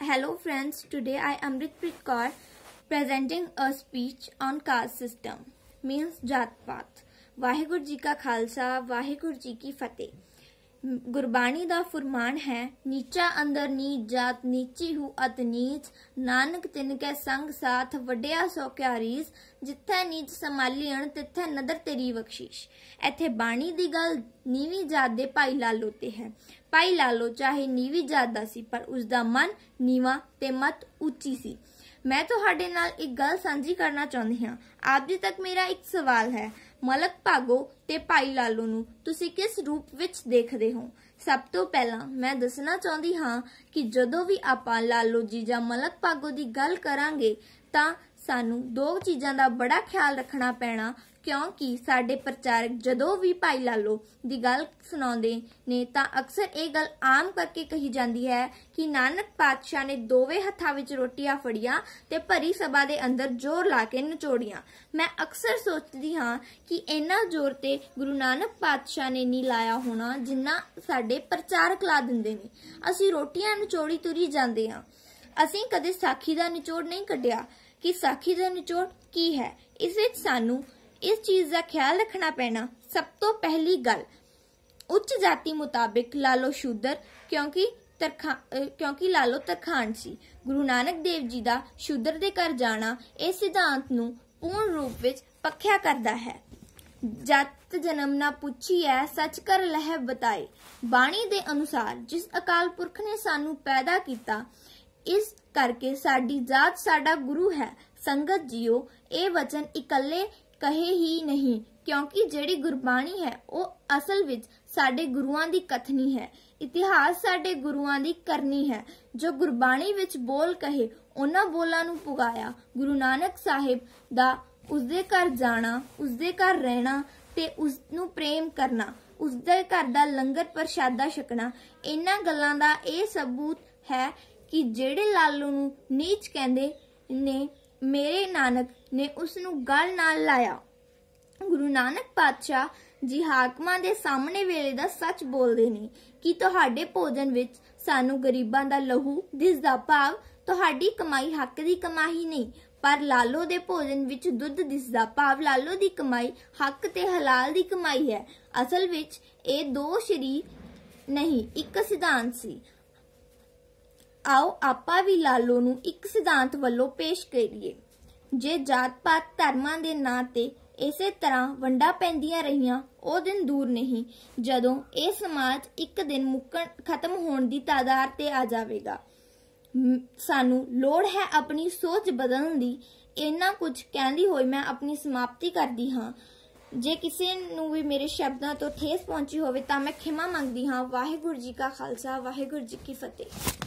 Hello friends, today I Amrit Preet Kaur presenting a speech on caste system means जात पात वाहिगुरु जी का खालसा वाहिगुरु जी की फतेह ਗੁਰਬਾਣੀ ਦਾ ਫਰਮਾਨ ਹੈ ਨੀਚਾ ਅੰਦਰ ਨੀਚ ਜਾਤ ਨੀਚੀ ਹੂ ਅਤ ਨੀਚ ਨਾਨਕ ਤਿਨ ਕੈ ਸੰਗ ਸਾਥ ਵਡਿਆ ਸੋ ਕਿਆਰੀਸ ਜਿੱਥੈ ਨੀਚ ਸਮਾਲੀਣ ਅਣ ਤਿੱਥੈ ਨਦਰ ਤੇਰੀ ਬਖਸ਼ੀਸ਼ ਇੱਥੇ ਬਾਣੀ ਦੀ ਗੱਲ ਨੀਵੀਂ ਜਾਤ ਦੇ ਭਾਈ ਲਾਲੋ ਤੇ ਹੈ ਭਾਈ ਲਾਲੋ ਚਾਹੇ ਨੀਵੀਂ ਜਾਤ ਦਾ ਸੀ ਪਰ ਉਸ ਦਾ ਮਨ ਨੀਵਾ ਤੇ ਮਤ ਉੱਚੀ ਸੀ ਮੈਂ ਤੁਹਾਡੇ ਨਾਲ ਇੱਕ ਗੱਲ ਸਾਂਝੀ ਕਰਨਾ ਚਾਹੁੰਦੀ ਹਾਂ ਆਪ ਜੀ ਤੱਕ ਮੇਰਾ ਇੱਕ ਸਵਾਲ ਹੈ ਮਲਕ ਭਾਗੋ ਤੇ ਭਾਈ ਲਾਲੂ ਨੂੰ ਤੁਸੀਂ ਕਿਸ ਰੂਪ ਵਿੱਚ ਦੇਖਦੇ ਹੋ ਸਭ ਤੋਂ ਪਹਿਲਾਂ ਮੈਂ ਦੱਸਣਾ ਚਾਹੁੰਦੀ ਹਾਂ ਕਿ ਜਦੋਂ ਵੀ ਆਪਾਂ ਲਾਲੋ ਜੀ ਜਾਂ ਮਲਕ ਭਾਗੋ ਦੀ ਗੱਲ ਕਰਾਂਗੇ ਤਾਂ ਸਾਨੂੰ ਦੋ ਚੀਜ਼ਾਂ ਦਾ ਬੜਾ ਖਿਆਲ ਰੱਖਣਾ ਪੈਣਾ ਕਿਉਂਕਿ ਸਾਡੇ ਪ੍ਰਚਾਰਕ ਜਦੋਂ ਵੀ ਭਾਈ ਲਾਲੋ ਦੀ ਗੱਲ ਸੁਣਾਉਂਦੇ ਨੇ ਤਾਂ ਅਕਸਰ ਇਹ ਗੱਲ ਆਮ ਕਰਕੇ ਕਹੀ ਜਾਂਦੀ ਹੈ ਕਿ ਨਾਨਕ ਪਾਤਸ਼ਾਹ ਨੇ ਦੋਵੇਂ ਹੱਥਾਂ ਵਿੱਚ ਰੋਟੀਆਂ ਫੜੀਆਂ ਤੇ ਭਰੀ ਸਭਾ ਦੇ ਅੰਦਰ ਜ਼ੋਰ ਲਾ ਕੇ ਨਚੋੜੀਆਂ ਮੈਂ ਅਕਸਰ ਸੋਚਦੀ ਹਾਂ ਕਿ ਇੰਨਾ ਜ਼ੋਰ ਤੇ ਗੁਰੂ ਨਾਨਕ ਪਾਤਸ਼ਾਹ ਨੇ ਨਹੀਂ ਲਾਇਆ ਹੋਣਾ ਜਿੰਨਾ ਸਾਡੇ ਪ੍ਰਚਾਰਕ ਲਾ ਦਿੰਦੇ ਨੇ ਅਸੀਂ ਰੋਟੀਆਂ ਨਚੋੜੀ ਤੁਰੀ ਜਾਂਦੇ ਹਾਂ ਅਸੀਂ ਕਦੇ ਸਾਖੀ ਦਾ ਨਿਚੋੜ ਨਹੀਂ ਕੱਢਿਆ ਕਿ ਸਾਖੀ ਦਾ ਨਿਚੋੜ ਕੀ ਹੈ ਇਸ ਵਿੱਚ ਸਾਨੂੰ ਇਸ ਚੀਜ਼ ਦਾ ਖਿਆਲ ਰੱਖਣਾ ਪੈਣਾ ਸਭ ਤੋਂ ਪਹਿਲੀ ਗੱਲ ਉੱਚ ਜਾਤੀ ਮੁਤਾਬਕ ਲਾਲੋ ਸ਼ੂਦਰ ਕਿਉਂਕਿ ਤਰਖਾ ਕਿਉਂਕਿ ਲਾਲੋ ਤਰਖਾਨ ਸੀ ਗੁਰੂ ਨਾਨਕ ਦੇਵ ਜੀ ਦਾ ਸ਼ੂਦਰ ਦੇ ਘਰ ਜਾਣਾ ਇਹ ਸਿਧਾਂਤ ਨੂੰ ਪੂਰਨ ਰੂਪ ਵਿੱਚ ਪੱਖਿਆ ਕਰਦਾ ਹੈ ਜਤ ਜਨਮ ਨਾ ਪੁੱਛੀ ਐ ਸੱਚ ਕਰ ਲਹਿ ਬਤਾਏ ਬਾਣੀ ਦੇ ਅਨੁਸਾਰ ਜਿਸ ਅਕਾਲ ਪੁਰਖ ਨੇ ਸਾਨੂੰ ਪੈਦਾ ਕੀਤਾ ਇਸ ਕਰਕੇ ਸਾਡੀ ਜਾਤ ਸਾਡਾ ਗੁਰੂ ਹੈ ਸੰਗਤ ਜੀਓ ਇਹ ਵਚਨ ਇਕੱਲੇ ਕਹੇ ਹੀ ਨਹੀਂ ਕਿਉਂਕਿ ਜਿਹੜੀ ਗੁਰਬਾਣੀ ਹੈ ਉਹ ਅਸਲ ਵਿੱਚ ਸਾਡੇ ਗੁਰੂਆਂ ਦੀ ਕਥਨੀ ਹੈ ਇਤਿਹਾਸ ਸਾਡੇ ਗੁਰੂਆਂ ਦੀ ਕਰਨੀ ਹੈ ਜੋ ਗੁਰਬਾਣੀ ਵਿੱਚ ਬੋਲ ਕਹੇ ਉਹਨਾਂ ਬੋਲਾਂ ਨੂੰ ਪੁਗਾਇਆ ਗੁਰੂ ਨਾਨਕ ਸਾਹਿਬ ਦਾ ਉਸਦੇ ਘਰ ਜਾਣਾ ਉਸਦੇ ਘਰ ਰਹਿਣਾ ਤੇ ਉਸ ਨੂੰ ਪ੍ਰੇਮ ਕਰਨਾ ਉਸਦੇ ਘਰ ਦਾ ਲੰਗਰ ਪ੍ਰਸ਼ਾਦਾ ਛਕਣਾ ਇਹਨਾਂ ਗੱਲਾਂ ਦਾ ਇਹ ਸਬੂਤ ਹੈ ਕਿ ਜਿਹੜੇ ਲਾਲੂ ਨੂੰ ਨੀਚ ਕਹਿੰਦੇ ਨੇ ਮੇਰੇ ਨਾਨਕ ਨੇ ਉਸ ਨੂੰ ਗਲ ਨਾਲ ਲਾਇਆ ਗੁਰੂ ਨਾਨਕ ਪਾਤਸ਼ਾਹ ਜੀ ਹਾਕਮਾਂ ਦੇ ਸਾਹਮਣੇ ਵੇਲੇ ਦਾ ਸੱਚ ਬੋਲਦੇ ਨੇ ਕਿ ਤੁਹਾਡੇ ਭੋਜਨ ਵਿੱਚ ਸਾਨੂੰ ਗਰੀਬਾਂ ਦਾ ਲਹੂ ਦਿਸਦਾ ਭਾਵ ਤੁਹਾਡੀ ਕਮਾਈ ਹੱਕ ਦੀ ਕਮਾਈ ਨਹੀਂ ਪਰ ਲਾਲੋ ਦੇ ਭੋਜਨ ਵਿੱਚ ਦੁੱਧ ਦਿਸਦਾ ਭਾਵ ਲਾਲੋ ਦੀ ਕਮਾਈ ਹੱਕ ਤੇ ਹਲਾਲ ਦੀ ਕਮਾਈ ਹੈ ਅਸਲ ਵਿੱਚ ਇਹ ਦੋ ਸ਼ਰੀਰ ਨਹੀਂ ਇੱਕ ਸਿਧਾਂਤ ਸੀ ਆਓ ਆਪਾਂ ਵੀ ਲਾਲੋ ਨੂੰ ਇੱਕ ਸਿਧਾਂਤ ਵੱਲੋਂ ਪੇਸ਼ ਕਰੀਏ ਜੇ ਜਾਤ-ਪਾਤ ਧਰਮਾਂ ਦੇ ਨਾਂ ਤੇ ਇਸੇ ਤਰ੍ਹਾਂ ਵੰਡਾ ਪੈਂਦੀਆਂ ਰਹੀਆਂ ਉਹ ਦਿਨ ਦੂਰ ਨਹੀਂ ਜਦੋਂ ਇਹ ਸਮਾਜ ਇੱਕ ਦਿਨ ਮੁੱਕਣ ਖਤਮ ਹੋਣ ਦੀ ਤਾਦਾਰ ਤੇ ਆ ਜਾਵੇਗਾ ਸਾਨੂੰ ਲੋੜ ਹੈ ਆਪਣੀ ਸੋਚ ਬਦਲਣ ਦੀ ਇੰਨਾ ਕੁਝ ਕਹਿੰਦੀ ਹੋਈ ਮੈਂ ਆਪਣੀ ਸਮਾਪਤੀ ਕਰਦੀ ਹਾਂ ਜੇ ਕਿਸੇ ਨੂੰ ਵੀ ਮੇਰੇ ਸ਼ਬਦਾਂ ਤੋਂ ਠੇਸ ਪਹੁੰਚੀ ਹੋਵੇ ਤਾਂ ਮੈਂ ਖਿਮਾ ਮੰਗਦੀ ਹਾਂ ਵਾਹਿਗੁਰੂ ਜੀ ਕਾ ਖਾਲਸਾ ਵਾਹਿਗੁਰੂ ਜੀ ਕੀ ਫਤਿਹ